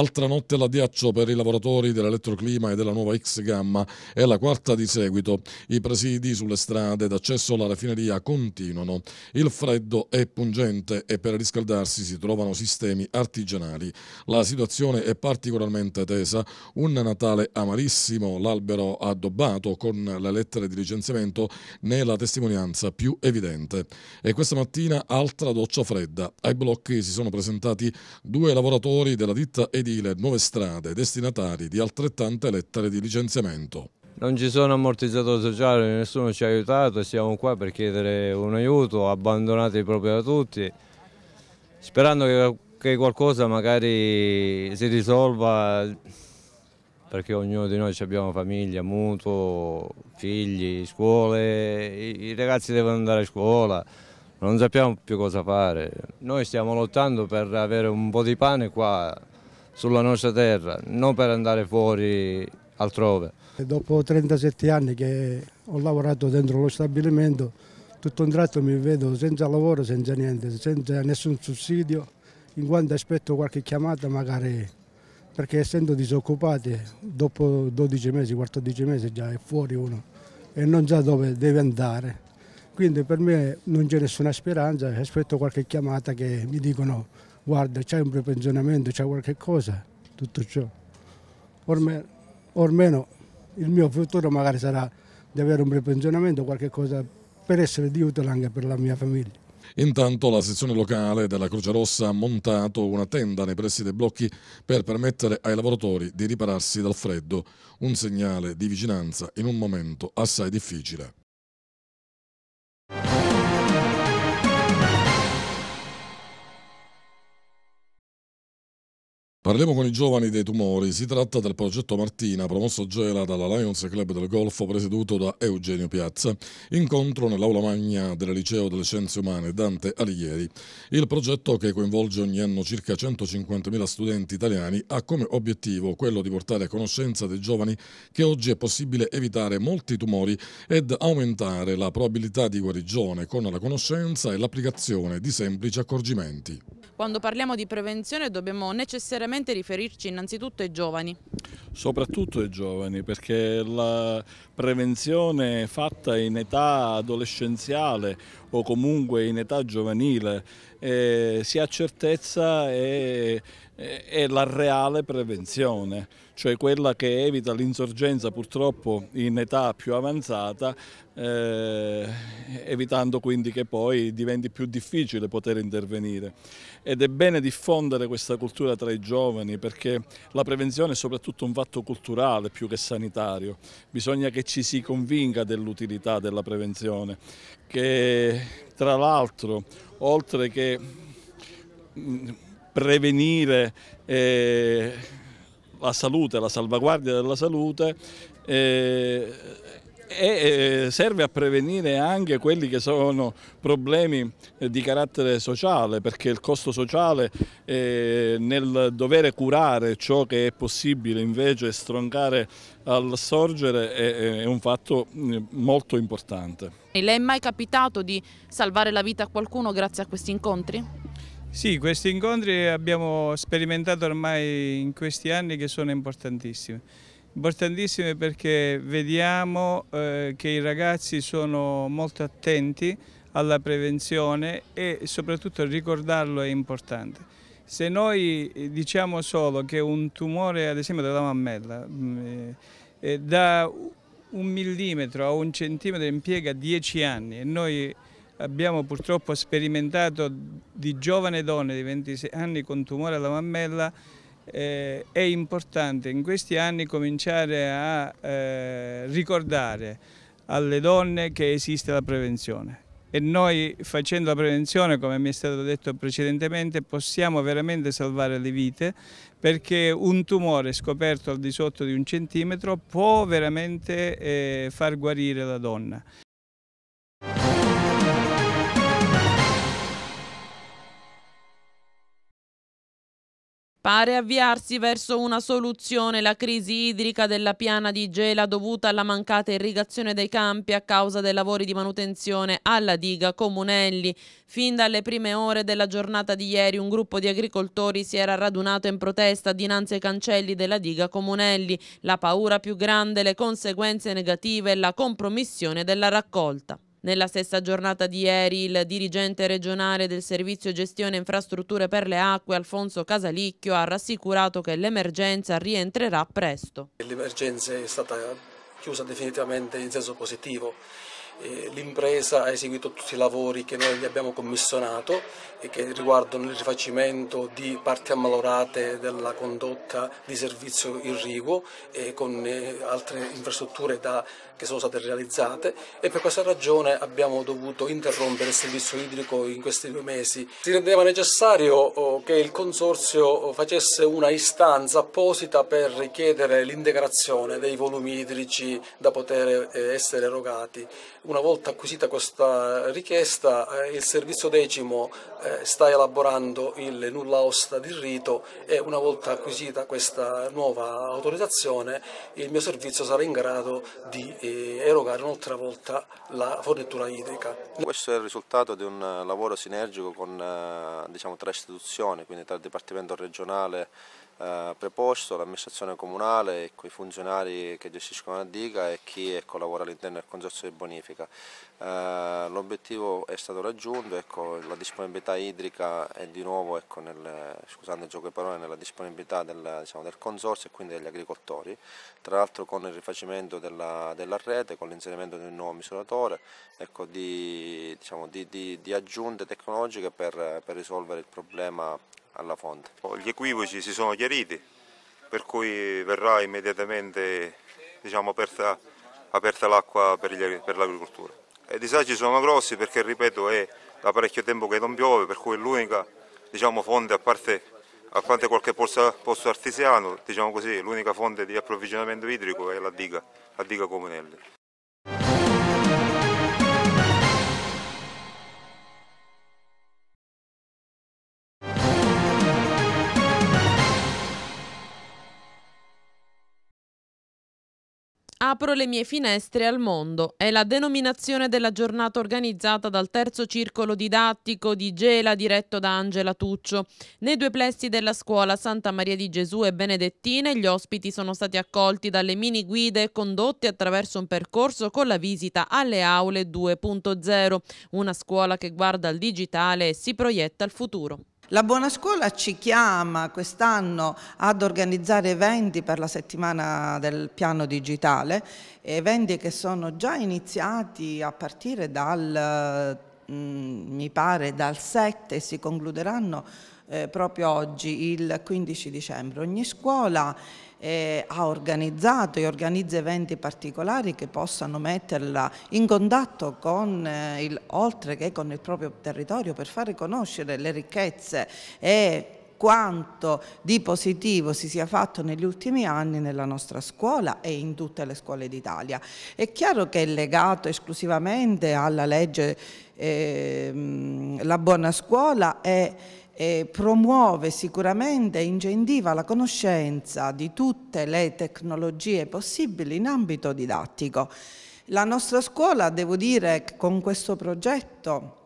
Altra notte alla ghiaccio per i lavoratori dell'elettroclima e della nuova X Gamma è la quarta di seguito. I presidi sulle strade d'accesso alla raffineria continuano. Il freddo è pungente e per riscaldarsi si trovano sistemi artigianali. La situazione è particolarmente tesa. Un Natale amarissimo, l'albero addobbato con le lettere di licenziamento ne è la testimonianza più evidente. E questa mattina altra doccia fredda. Ai blocchi si sono presentati due lavoratori della ditta edificio edile Nuove Strade destinatari di altrettante lettere di licenziamento. Non ci sono ammortizzatori sociali, nessuno ci ha aiutato e siamo qua per chiedere un aiuto, abbandonati proprio da tutti, sperando che, che qualcosa magari si risolva perché ognuno di noi abbiamo famiglia, mutuo, figli, scuole, i ragazzi devono andare a scuola, non sappiamo più cosa fare. Noi stiamo lottando per avere un po' di pane qua sulla nostra terra, non per andare fuori altrove. Dopo 37 anni che ho lavorato dentro lo stabilimento, tutto un tratto mi vedo senza lavoro, senza niente, senza nessun sussidio, in quanto aspetto qualche chiamata magari perché essendo disoccupati dopo 12 mesi, 14 mesi già è fuori uno e non sa dove deve andare. Quindi per me non c'è nessuna speranza, aspetto qualche chiamata che mi dicono guarda c'è un prepensionamento, c'è qualche cosa, tutto ciò. Ormai, ormeno il mio futuro magari sarà di avere un prepensionamento, qualche cosa per essere di utile anche per la mia famiglia. Intanto la sezione locale della Croce Rossa ha montato una tenda nei pressi dei blocchi per permettere ai lavoratori di ripararsi dal freddo, un segnale di vicinanza in un momento assai difficile. Parliamo con i giovani dei tumori. Si tratta del progetto Martina, promosso Gela dalla Lions Club del Golfo, presieduto da Eugenio Piazza. Incontro nell'aula magna del Liceo delle Scienze Umane Dante Alighieri. Il progetto, che coinvolge ogni anno circa 150.000 studenti italiani, ha come obiettivo quello di portare a conoscenza dei giovani che oggi è possibile evitare molti tumori ed aumentare la probabilità di guarigione con la conoscenza e l'applicazione di semplici accorgimenti. Quando parliamo di prevenzione dobbiamo necessariamente riferirci innanzitutto ai giovani. Soprattutto ai giovani perché la prevenzione fatta in età adolescenziale o comunque in età giovanile eh, si ha certezza e, e, eh, e la reale prevenzione cioè quella che evita l'insorgenza purtroppo in età più avanzata, eh, evitando quindi che poi diventi più difficile poter intervenire. Ed è bene diffondere questa cultura tra i giovani perché la prevenzione è soprattutto un fatto culturale più che sanitario. Bisogna che ci si convinca dell'utilità della prevenzione, che tra l'altro oltre che mm, prevenire eh, la salute, la salvaguardia della salute eh, e serve a prevenire anche quelli che sono problemi eh, di carattere sociale perché il costo sociale eh, nel dovere curare ciò che è possibile invece stroncare al sorgere è un fatto mm, molto importante. E le è mai capitato di salvare la vita a qualcuno grazie a questi incontri? Sì, questi incontri abbiamo sperimentato ormai in questi anni che sono importantissimi. Importantissime perché vediamo eh, che i ragazzi sono molto attenti alla prevenzione e soprattutto ricordarlo è importante. Se noi eh, diciamo solo che un tumore, ad esempio della mammella, mm, eh, eh da un millimetro a un centimetro impiega dieci anni e noi abbiamo purtroppo sperimentato di giovane donne di 26 anni con tumore alla mammella eh, è importante in questi anni cominciare a eh, ricordare alle donne che esiste la prevenzione e noi facendo la prevenzione, come mi è stato detto precedentemente, possiamo veramente salvare le vite perché un tumore scoperto al di sotto di un centimetro può veramente eh, far guarire la donna. Pare avviarsi verso una soluzione la crisi idrica della piana di Gela dovuta alla mancata irrigazione dei campi a causa dei lavori di manutenzione alla diga Comunelli. Fin dalle prime ore della giornata di ieri un gruppo di agricoltori si era radunato in protesta dinanzi ai cancelli della diga Comunelli. La paura più grande, le conseguenze negative e la compromissione della raccolta. Nella stessa giornata di ieri il dirigente regionale del Servizio Gestione Infrastrutture per le Acque, Alfonso Casalicchio, ha rassicurato che l'emergenza rientrerà presto. L'emergenza è stata chiusa definitivamente in senso positivo. Eh, l'impresa ha eseguito tutti i lavori che noi gli abbiamo commissionato e che riguardano il rifacimento di parti ammalorate della condotta di servizio irriguo e con eh, altre infrastrutture da, che sono state realizzate e per questa ragione abbiamo dovuto interrompere il servizio idrico in questi due mesi. Si rendeva necessario oh, che il Consorzio facesse una istanza apposita per richiedere l'integrazione dei volumi idrici da poter eh, essere erogati una volta acquisita questa richiesta, eh, il servizio decimo eh, sta elaborando il nulla osta di rito e una volta acquisita questa nuova autorizzazione, il mio servizio sarà in grado di eh, erogare un'altra volta la fornitura idrica. Questo è il risultato di un eh, lavoro sinergico con, eh, diciamo, tra istituzioni, quindi tra il Dipartimento regionale eh, preposto, l'amministrazione comunale i funzionari che gestiscono la diga e chi ecco, lavora all'interno del consorzio di bonifica. Eh, l'obiettivo è stato raggiunto, ecco, la disponibilità idrica è di nuovo ecco, nel, scusando gioco di parole, nella disponibilità del, diciamo, del consorzio e quindi degli agricoltori, tra l'altro con il rifacimento della, della rete, con l'inserimento di un nuovo misuratore, ecco, di, diciamo, di, di, di aggiunte tecnologiche per, per risolvere il problema alla fonte. Gli equivoci si sono chiariti, per cui verrà immediatamente diciamo, aperta, aperta l'acqua per, per l'agricoltura. I disagi sono grossi perché, ripeto, è da parecchio tempo che non piove, per cui è l'unica diciamo, fonte, a parte, a parte qualche posto, posto artigiano, diciamo l'unica fonte di approvvigionamento idrico è la diga, la diga comunale. Apro le mie finestre al mondo è la denominazione della giornata organizzata dal terzo circolo didattico di Gela diretto da Angela Tuccio. Nei due plessi della scuola Santa Maria di Gesù e Benedettine gli ospiti sono stati accolti dalle mini guide condotte attraverso un percorso con la visita alle aule 2.0, una scuola che guarda al digitale e si proietta al futuro. La Buona Scuola ci chiama quest'anno ad organizzare eventi per la settimana del piano digitale, eventi che sono già iniziati a partire dal, mm, mi pare, dal 7 e si concluderanno eh, proprio oggi, il 15 dicembre. Ogni scuola eh, ha organizzato e organizza eventi particolari che possano metterla in contatto con eh, il, oltre che con il proprio territorio per fare conoscere le ricchezze e quanto di positivo si sia fatto negli ultimi anni nella nostra scuola e in tutte le scuole d'Italia. È chiaro che è legato esclusivamente alla legge eh, La buona scuola e eh, promuove sicuramente e incentiva la conoscenza di tutte le tecnologie possibili in ambito didattico. La nostra scuola, devo dire, con questo progetto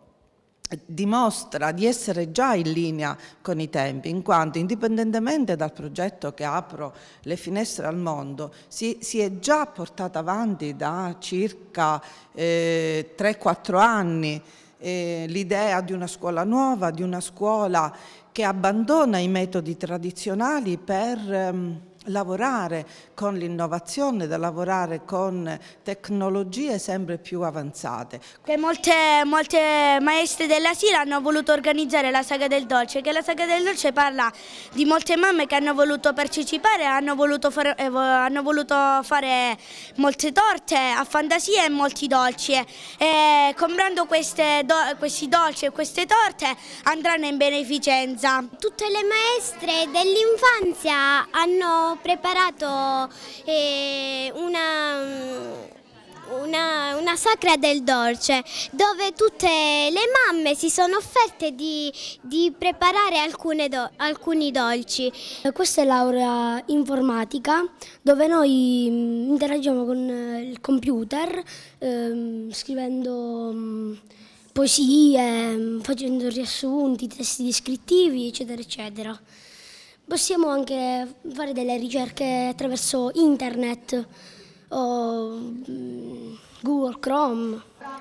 dimostra di essere già in linea con i tempi, in quanto indipendentemente dal progetto che apro le finestre al mondo, si, si è già portata avanti da circa eh, 3-4 anni eh, l'idea di una scuola nuova, di una scuola che abbandona i metodi tradizionali per... Ehm, lavorare con l'innovazione, da lavorare con tecnologie sempre più avanzate. Molte, molte, maestre della SILA hanno voluto organizzare la Saga del Dolce, che la Saga del Dolce parla di molte mamme che hanno voluto partecipare, hanno voluto, far, eh, hanno voluto fare molte torte a fantasia e molti dolci. E comprando queste, do, questi dolci e queste torte andranno in beneficenza. Tutte le maestre dell'infanzia hanno preparato eh, una... Una, una, sacra del dolce dove tutte le mamme si sono offerte di, di preparare do, alcuni dolci. Questa è l'aura informatica dove noi mm, interagiamo con eh, il computer ehm, scrivendo mm, poesie, mm, facendo riassunti, testi descrittivi eccetera eccetera. Possiamo anche fare delle ricerche attraverso internet o mm, Google Chrome.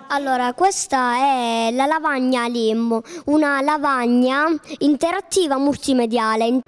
Allora, questa è la lavagna Limbo, una lavagna interattiva multimediale.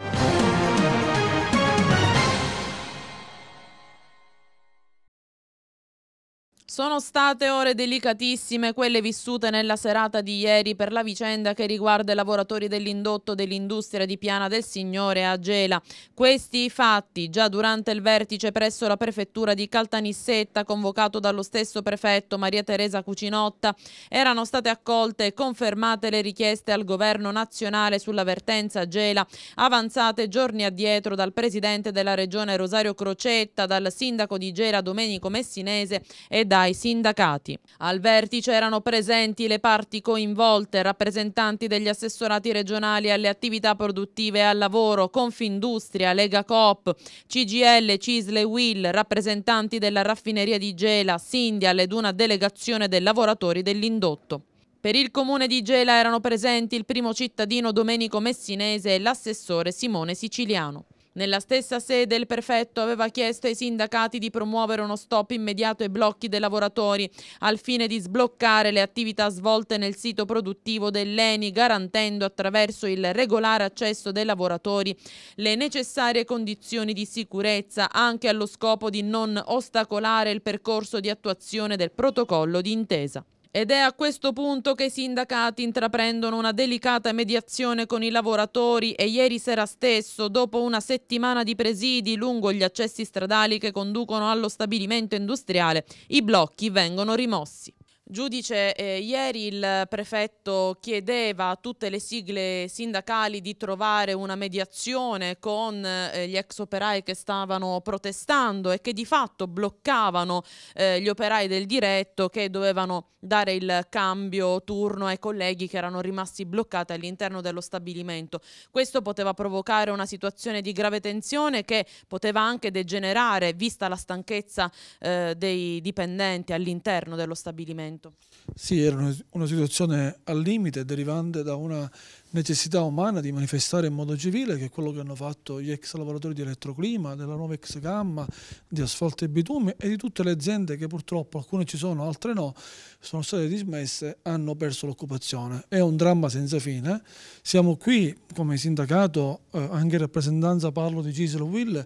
Sono state ore delicatissime quelle vissute nella serata di ieri per la vicenda che riguarda i lavoratori dell'indotto dell'industria di Piana del Signore a Gela. Questi fatti, già durante il vertice presso la prefettura di Caltanissetta, convocato dallo stesso prefetto Maria Teresa Cucinotta, erano state accolte e confermate le richieste al governo nazionale sull'avvertenza a Gela, avanzate giorni addietro dal presidente della regione Rosario Crocetta, dal sindaco di Gela Domenico Messinese e da dai sindacati. Al vertice erano presenti le parti coinvolte, rappresentanti degli assessorati regionali alle attività produttive e al lavoro, Confindustria, Lega Coop, CGL, Cisle Will, rappresentanti della raffineria di Gela, Sindial ed una delegazione dei lavoratori dell'indotto. Per il comune di Gela erano presenti il primo cittadino Domenico Messinese e l'assessore Simone Siciliano. Nella stessa sede il prefetto aveva chiesto ai sindacati di promuovere uno stop immediato ai blocchi dei lavoratori al fine di sbloccare le attività svolte nel sito produttivo dell'ENI garantendo attraverso il regolare accesso dei lavoratori le necessarie condizioni di sicurezza anche allo scopo di non ostacolare il percorso di attuazione del protocollo di intesa. Ed è a questo punto che i sindacati intraprendono una delicata mediazione con i lavoratori e ieri sera stesso, dopo una settimana di presidi lungo gli accessi stradali che conducono allo stabilimento industriale, i blocchi vengono rimossi. Giudice, eh, ieri il prefetto chiedeva a tutte le sigle sindacali di trovare una mediazione con eh, gli ex operai che stavano protestando e che di fatto bloccavano eh, gli operai del diretto che dovevano dare il cambio turno ai colleghi che erano rimasti bloccati all'interno dello stabilimento. Questo poteva provocare una situazione di grave tensione che poteva anche degenerare vista la stanchezza eh, dei dipendenti all'interno dello stabilimento momento. Sì, era una situazione al limite derivante da una necessità umana di manifestare in modo civile, che è quello che hanno fatto gli ex lavoratori di Elettroclima, della nuova ex Gamma, di Asfalto e Bitume e di tutte le aziende che purtroppo, alcune ci sono, altre no, sono state dismesse, hanno perso l'occupazione. È un dramma senza fine. Siamo qui come sindacato, eh, anche in rappresentanza parlo di Gisel Will,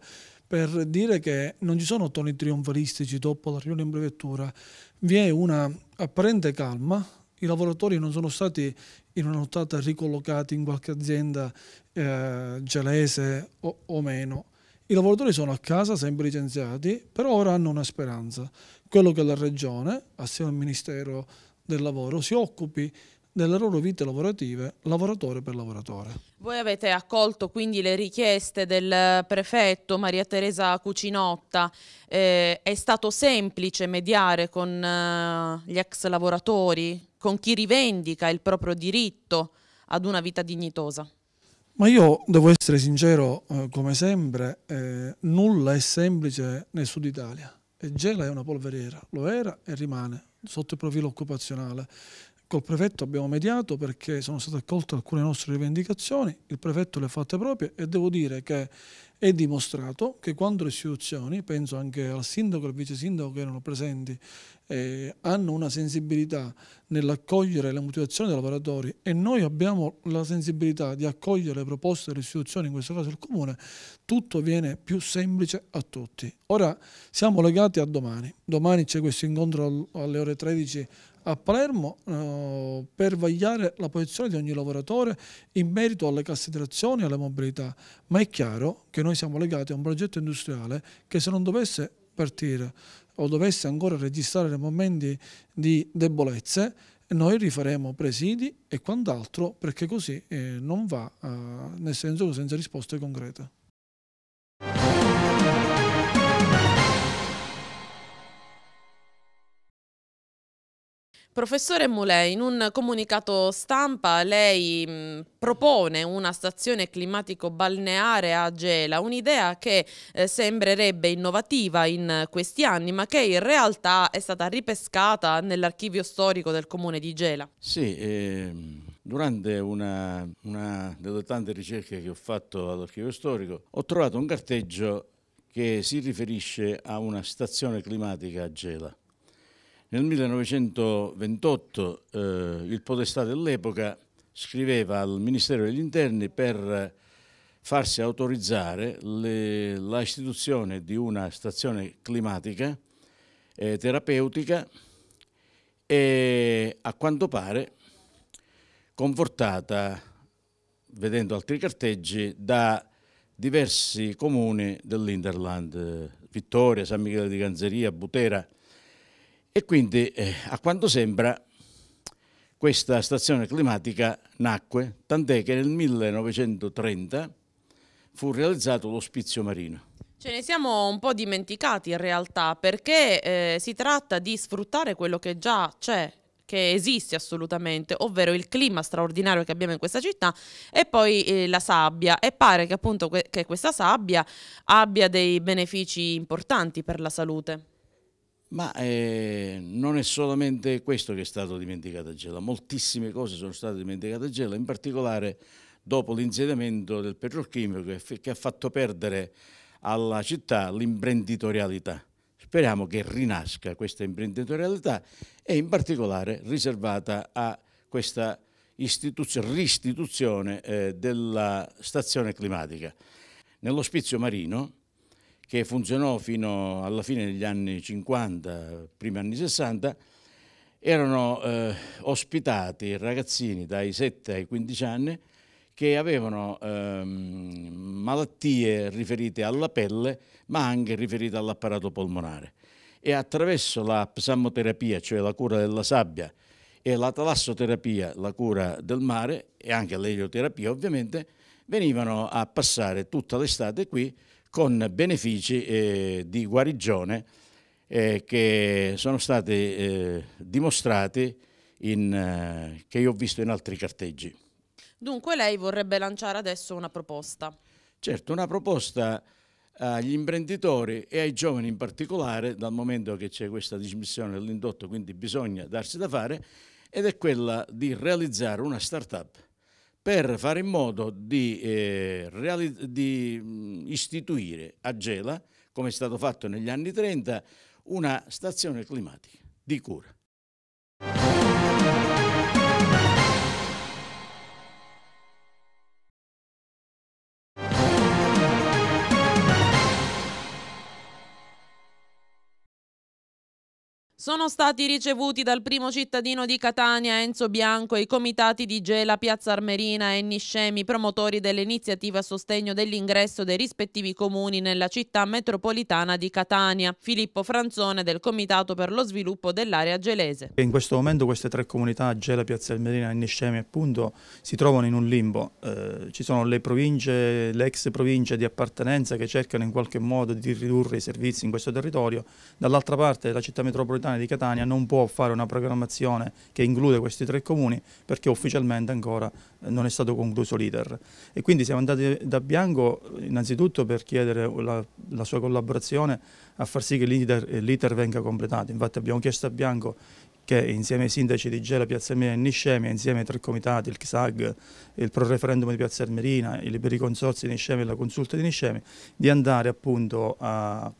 per dire che non ci sono toni trionfalistici dopo la riunione in brevettura vi è una apparente calma, i lavoratori non sono stati in una nottata ricollocati in qualche azienda eh, gelese o, o meno. I lavoratori sono a casa, sempre licenziati, però ora hanno una speranza. Quello che la Regione, assieme al Ministero del Lavoro, si occupi nelle loro vite lavorative lavoratore per lavoratore. Voi avete accolto quindi le richieste del prefetto Maria Teresa Cucinotta, eh, è stato semplice mediare con eh, gli ex lavoratori, con chi rivendica il proprio diritto ad una vita dignitosa? Ma io devo essere sincero, eh, come sempre, eh, nulla è semplice nel sud Italia. E Gela è una polveriera, lo era e rimane sotto il profilo occupazionale. Col prefetto abbiamo mediato perché sono state accolte alcune nostre rivendicazioni, il prefetto le ha fatte proprie e devo dire che è dimostrato che quando le istituzioni, penso anche al sindaco e al vice sindaco che erano presenti, eh, hanno una sensibilità nell'accogliere le motivazioni dei lavoratori e noi abbiamo la sensibilità di accogliere le proposte delle istituzioni, in questo caso il comune, tutto viene più semplice a tutti. Ora siamo legati a domani, domani c'è questo incontro alle ore 13 a Palermo eh, per vagliare la posizione di ogni lavoratore in merito alle considerazioni e alla mobilità, ma è chiaro che noi siamo legati a un progetto industriale che se non dovesse partire o dovesse ancora registrare momenti di debolezze, noi rifaremo presidi e quant'altro perché così eh, non va, eh, nel senso senza risposte concrete. Professore Moulet, in un comunicato stampa lei mh, propone una stazione climatico-balneare a Gela, un'idea che eh, sembrerebbe innovativa in questi anni, ma che in realtà è stata ripescata nell'archivio storico del comune di Gela. Sì, ehm, Durante una, una, delle tante ricerche che ho fatto all'archivio storico, ho trovato un carteggio che si riferisce a una stazione climatica a Gela. Nel 1928 eh, il podestà dell'epoca scriveva al Ministero degli Interni per farsi autorizzare l'istituzione di una stazione climatica eh, terapeutica e a quanto pare confortata, vedendo altri carteggi, da diversi comuni dell'Interland, eh, Vittoria, San Michele di Ganzeria, Butera, e quindi, eh, a quanto sembra, questa stazione climatica nacque, tant'è che nel 1930 fu realizzato l'ospizio marino. Ce ne siamo un po' dimenticati in realtà perché eh, si tratta di sfruttare quello che già c'è che esiste assolutamente, ovvero il clima straordinario che abbiamo in questa città e poi eh, la sabbia e pare che appunto que che questa sabbia abbia dei benefici importanti per la salute. Ma eh, non è solamente questo che è stato dimenticato a Gela, moltissime cose sono state dimenticate a Gela, in particolare dopo l'insediamento del petrolchimico che ha fatto perdere alla città l'imprenditorialità. Speriamo che rinasca questa imprenditorialità e in particolare riservata a questa ristituzione eh, della stazione climatica. Nell'ospizio marino che funzionò fino alla fine degli anni 50, primi anni 60, erano eh, ospitati ragazzini dai 7 ai 15 anni che avevano ehm, malattie riferite alla pelle ma anche riferite all'apparato polmonare e attraverso la psammoterapia, cioè la cura della sabbia, e la talassoterapia, la cura del mare e anche l'elioterapia ovviamente, venivano a passare tutta l'estate qui con benefici eh, di guarigione eh, che sono stati eh, dimostrati in, eh, che io ho visto in altri carteggi. Dunque lei vorrebbe lanciare adesso una proposta. Certo, una proposta agli imprenditori e ai giovani in particolare, dal momento che c'è questa dismissione dell'indotto, quindi bisogna darsi da fare, ed è quella di realizzare una start-up per fare in modo di, eh, di mm, istituire a Gela, come è stato fatto negli anni 30, una stazione climatica di cura. Sono stati ricevuti dal primo cittadino di Catania, Enzo Bianco, i comitati di Gela, Piazza Armerina e Niscemi, promotori dell'iniziativa a sostegno dell'ingresso dei rispettivi comuni nella città metropolitana di Catania. Filippo Franzone del Comitato per lo sviluppo dell'area gelese. In questo momento queste tre comunità, Gela, Piazza Armerina e Niscemi, appunto, si trovano in un limbo. Eh, ci sono le province, le ex province di appartenenza che cercano in qualche modo di ridurre i servizi in questo territorio. Dall'altra parte la città metropolitana Catania di Catania non può fare una programmazione che include questi tre comuni perché ufficialmente ancora eh, non è stato concluso l'iter. E quindi siamo andati da Bianco innanzitutto per chiedere la, la sua collaborazione a far sì che l'iter eh, venga completato. Infatti abbiamo chiesto a Bianco che insieme ai sindaci di Gela, Piazza Ermerina e Niscemia, insieme ai tre comitati, il CSAG, il pro referendum di Piazza Armerina, i liberi consorzi di Niscemia e la consulta di Niscemia, di andare appunto a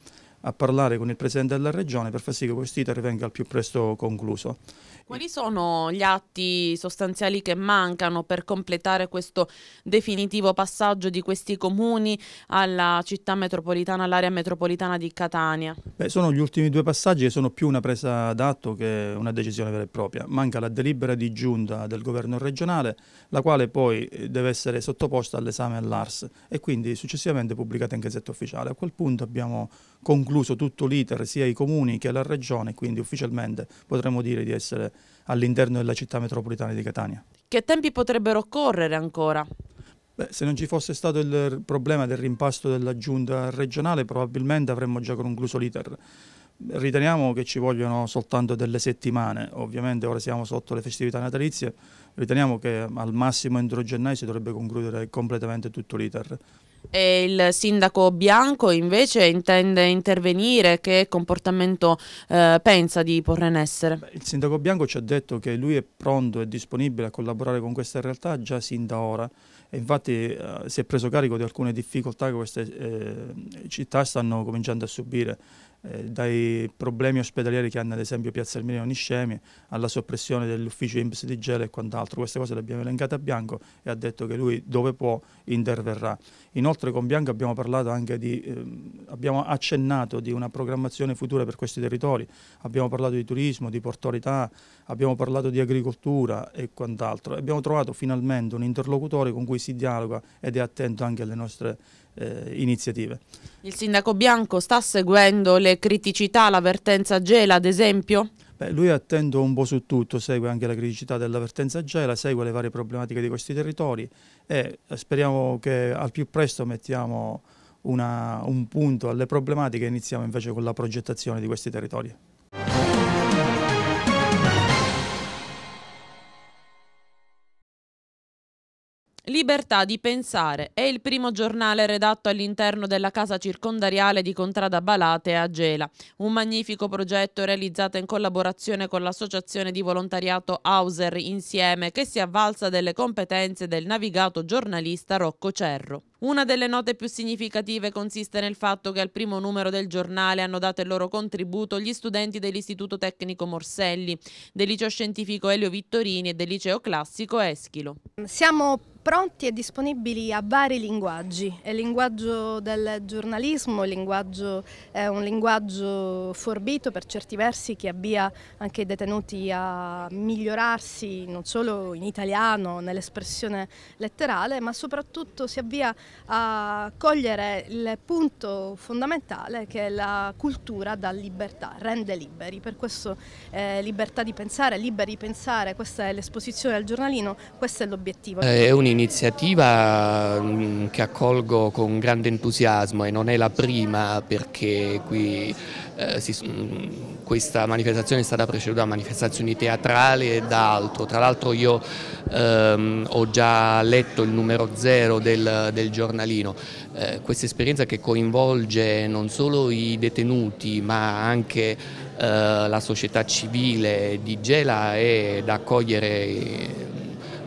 a parlare con il Presidente della Regione per far sì che questo iter venga al più presto concluso. Quali sono gli atti sostanziali che mancano per completare questo definitivo passaggio di questi comuni alla città metropolitana, all'area metropolitana di Catania? Beh, sono gli ultimi due passaggi che sono più una presa d'atto che una decisione vera e propria. Manca la delibera di giunta del governo regionale, la quale poi eh, deve essere sottoposta all'esame all'ARS e quindi successivamente pubblicata in gazzetta ufficiale. A quel punto abbiamo concluso concluso tutto l'iter sia i comuni che la regione, quindi ufficialmente potremmo dire di essere all'interno della città metropolitana di Catania. Che tempi potrebbero correre ancora? Beh, se non ci fosse stato il problema del rimpasto della giunta regionale probabilmente avremmo già concluso l'iter. Riteniamo che ci vogliono soltanto delle settimane, ovviamente ora siamo sotto le festività natalizie, riteniamo che al massimo entro gennaio si dovrebbe concludere completamente tutto l'iter. E il sindaco Bianco invece intende intervenire, che comportamento eh, pensa di porre in essere? il sindaco Bianco ci ha detto che lui è pronto e disponibile a collaborare con questa realtà già sin da ora e infatti eh, si è preso carico di alcune difficoltà che queste eh, città stanno cominciando a subire eh, dai problemi ospedalieri che hanno ad esempio Piazza Almirino Niscemi alla soppressione dell'ufficio IMPS di Gela e quant'altro. Queste cose le abbiamo elencate a Bianco e ha detto che lui dove può interverrà. Inoltre con Bianco abbiamo parlato anche di, ehm, abbiamo accennato di una programmazione futura per questi territori, abbiamo parlato di turismo, di portorità, abbiamo parlato di agricoltura e quant'altro. Abbiamo trovato finalmente un interlocutore con cui si dialoga ed è attento anche alle nostre eh, iniziative. Il sindaco Bianco sta seguendo le criticità, l'avvertenza Gela ad esempio? Beh, lui è attento un po' su tutto, segue anche la criticità dell'avvertenza Gela, segue le varie problematiche di questi territori e eh, speriamo che al più presto mettiamo una, un punto alle problematiche e iniziamo invece con la progettazione di questi territori. Libertà di pensare è il primo giornale redatto all'interno della casa circondariale di Contrada Balate a Gela, un magnifico progetto realizzato in collaborazione con l'associazione di volontariato Hauser Insieme che si avvalsa delle competenze del navigato giornalista Rocco Cerro. Una delle note più significative consiste nel fatto che al primo numero del giornale hanno dato il loro contributo gli studenti dell'Istituto Tecnico Morselli, del Liceo Scientifico Elio Vittorini e del Liceo Classico Eschilo. Siamo pronti e disponibili a vari linguaggi. È Il linguaggio del giornalismo linguaggio, è un linguaggio forbito per certi versi che abbia anche i detenuti a migliorarsi non solo in italiano, nell'espressione letterale, ma soprattutto si avvia a cogliere il punto fondamentale che è la cultura dà libertà, rende liberi. Per questo eh, libertà di pensare, liberi pensare, questa è l'esposizione al giornalino, questo è l'obiettivo. Eh, è un un'iniziativa mm, che accolgo con grande entusiasmo e non è la prima perché qui, eh, si, mm, questa manifestazione è stata preceduta da manifestazioni teatrali e da altro. Tra l'altro io ehm, ho già letto il numero zero del, del giornalino. Eh, questa esperienza che coinvolge non solo i detenuti ma anche eh, la società civile di Gela è da accogliere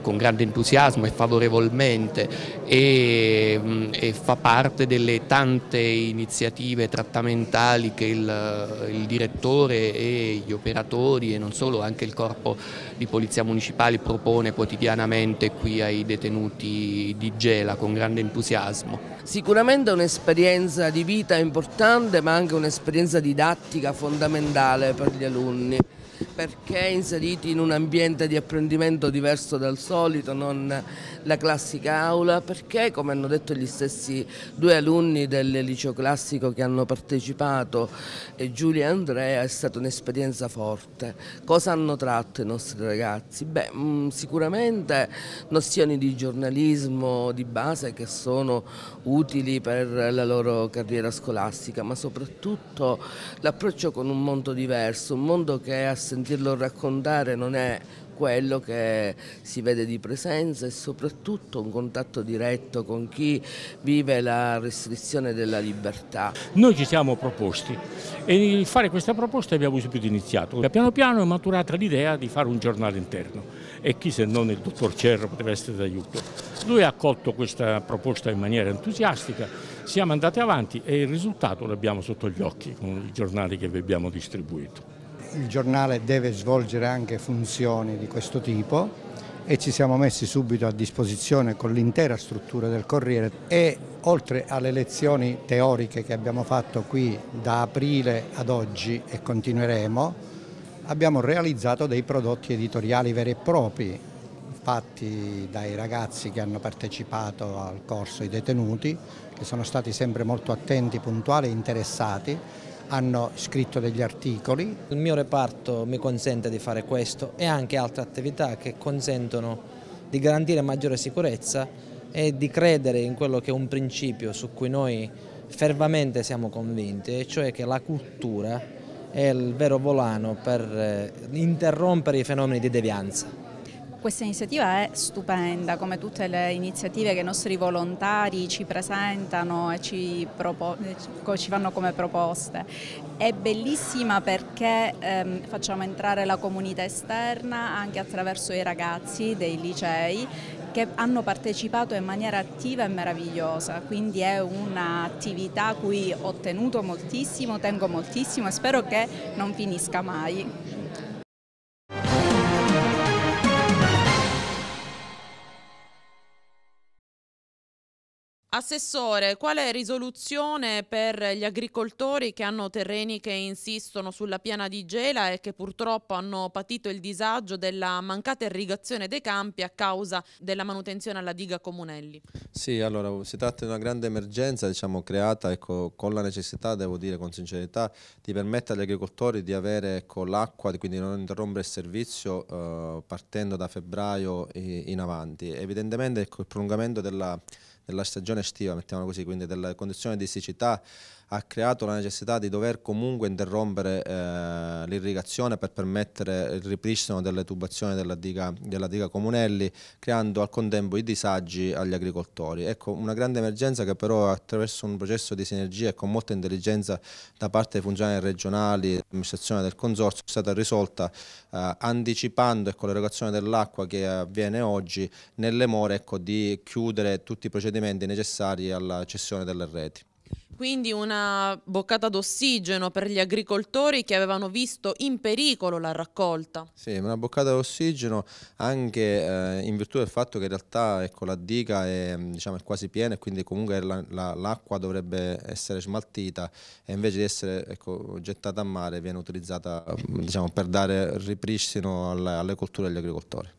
con grande entusiasmo e favorevolmente e, e fa parte delle tante iniziative trattamentali che il, eh, il, direttore e gli operatori e non solo anche il corpo di polizia municipale propone quotidianamente qui ai detenuti di Gela con grande entusiasmo. Sicuramente è un'esperienza di vita importante ma anche un'esperienza didattica fondamentale per gli alunni perché inseriti in un ambiente di apprendimento diverso dal solito, non la classica aula, perché come hanno detto gli stessi due alunni del liceo classico che hanno partecipato, eh, Giulia e Andrea, è stata un'esperienza forte. Cosa hanno tratto i nostri ragazzi? Beh, mm, sicuramente nozioni di giornalismo di base che sono utili per la loro carriera scolastica, ma soprattutto l'approccio con un mondo diverso, un mondo che è assolutamente sentirlo raccontare non è quello che si vede di presenza e soprattutto un contatto diretto con chi vive la restrizione della libertà. Noi ci siamo proposti e nel fare questa proposta abbiamo subito iniziato. Piano piano è maturata l'idea di fare un giornale interno e chi se non il dottor Cerro potrebbe essere d'aiuto. Lui ha accolto questa proposta in maniera entusiastica, siamo andati avanti e il risultato l'abbiamo sotto gli occhi con i giornali che vi abbiamo distribuito il giornale deve svolgere anche funzioni di questo tipo e ci siamo messi subito a disposizione con l'intera struttura del Corriere e oltre alle lezioni teoriche che abbiamo fatto qui da aprile ad oggi e continueremo, abbiamo realizzato dei prodotti editoriali veri e propri fatti dai ragazzi che hanno partecipato al corso, i detenuti, che sono stati sempre molto attenti, puntuali e interessati hanno scritto degli articoli. Il mio reparto mi consente di fare questo e anche altre attività che consentono di garantire maggiore sicurezza e di credere in quello che è un principio su cui noi fermamente siamo convinti, e cioè che la cultura è il vero volano per eh, interrompere i fenomeni di devianza. Questa iniziativa è stupenda, come tutte le iniziative che i nostri volontari ci presentano e ci, ci fanno come proposte. È bellissima perché ehm, facciamo entrare la comunità esterna anche attraverso i ragazzi dei licei che hanno partecipato in maniera attiva e meravigliosa, quindi è un'attività a cui ho tenuto moltissimo, tengo moltissimo e spero che non finisca mai. Assessore, quale risoluzione per gli agricoltori che hanno terreni che insistono sulla piana di Gela e che purtroppo hanno patito il disagio della mancata irrigazione dei campi a causa della manutenzione alla diga Comunelli? Sì, allora si tratta di una grande emergenza diciamo, creata ecco, con la necessità, devo dire con sincerità, di permettere agli agricoltori di avere ecco, l'acqua, quindi non interrompere il servizio eh, partendo da febbraio in avanti. Evidentemente ecco, il prolungamento della della stagione estiva, mettiamola così, quindi della condizione di siccità ha creato la necessità di dover comunque interrompere eh, l'irrigazione per permettere il ripristino delle tubazioni della diga, della diga Comunelli, creando al contempo i disagi agli agricoltori. Ecco, una grande emergenza che però attraverso un processo di sinergia e con molta intelligenza da parte dei funzionari regionali e dell'amministrazione del consorzio è stata risolta eh, anticipando ecco, l'erogazione dell'acqua che avviene oggi nelle more ecco, di chiudere tutti i procedimenti necessari alla cessione delle reti. Quindi una boccata d'ossigeno per gli agricoltori che avevano visto in pericolo la raccolta. Sì, una boccata d'ossigeno anche eh, in virtù del fatto che in realtà ecco, la diga è, diciamo, è, quasi piena e quindi comunque l'acqua la, la, dovrebbe essere smaltita e invece di essere ecco, gettata a mare viene utilizzata diciamo, per dare ripristino alle, alle colture e agli agricoltori.